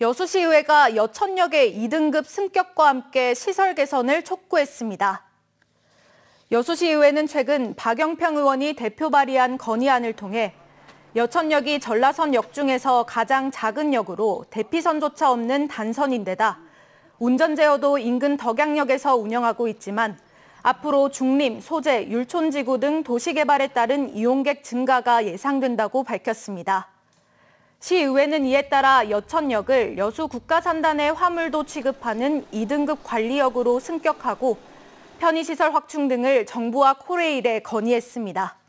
여수시의회가 여천역의 2등급 승격과 함께 시설 개선을 촉구했습니다. 여수시의회는 최근 박영평 의원이 대표 발의한 건의안을 통해 여천역이 전라선 역 중에서 가장 작은 역으로 대피선조차 없는 단선인데다 운전제어도 인근 덕양역에서 운영하고 있지만 앞으로 중림, 소재, 율촌지구 등 도시개발에 따른 이용객 증가가 예상된다고 밝혔습니다. 시의회는 이에 따라 여천역을 여수국가산단의 화물도 취급하는 2등급 관리역으로 승격하고 편의시설 확충 등을 정부와 코레일에 건의했습니다.